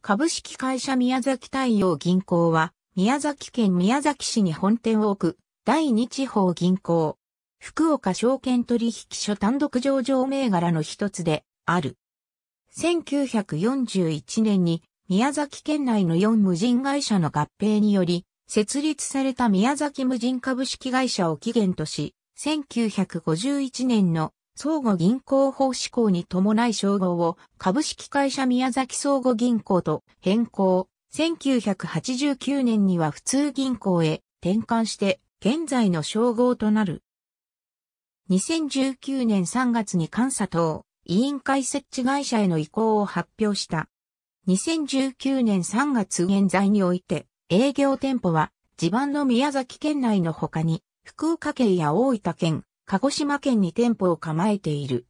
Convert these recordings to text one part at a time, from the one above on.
株式会社宮崎太陽銀行は、宮崎県宮崎市に本店を置く、第二地方銀行。福岡証券取引所単独上場銘柄の一つで、ある。1941年に、宮崎県内の4無人会社の合併により、設立された宮崎無人株式会社を起源とし、1951年の相互銀行法施行に伴い称号を株式会社宮崎相互銀行と変更。1989年には普通銀行へ転換して現在の称号となる。2019年3月に監査等委員会設置会社への移行を発表した。2019年3月現在において営業店舗は地盤の宮崎県内の他に福岡県や大分県、鹿児島県に店舗を構えている。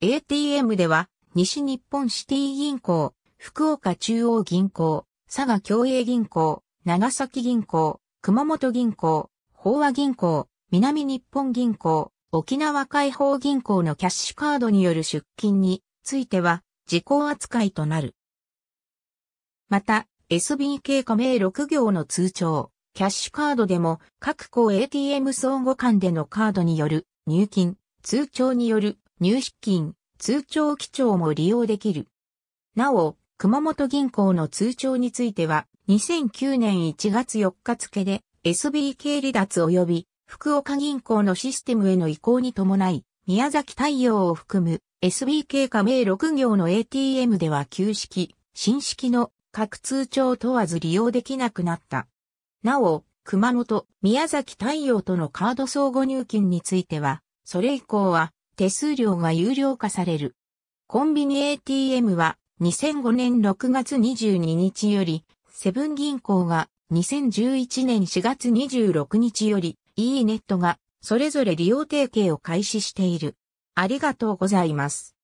ATM では、西日本シティ銀行、福岡中央銀行、佐賀共栄銀行、長崎銀行、熊本銀行、法和銀行、南日本銀行、沖縄解放銀行のキャッシュカードによる出金については、時効扱いとなる。また、SBK 加盟6行の通帳、キャッシュカードでも各校 ATM 相互間でのカードによる入金、通帳による入出金、通帳基調も利用できる。なお、熊本銀行の通帳については、2009年1月4日付で SBK 離脱及び福岡銀行のシステムへの移行に伴い、宮崎太陽を含む SBK 加盟6行の ATM では旧式、新式の各通帳問わず利用できなくなった。なお、熊本、宮崎太陽とのカード相互入金については、それ以降は手数料が有料化される。コンビニ ATM は2005年6月22日より、セブン銀行が2011年4月26日より、e ネットがそれぞれ利用提携を開始している。ありがとうございます。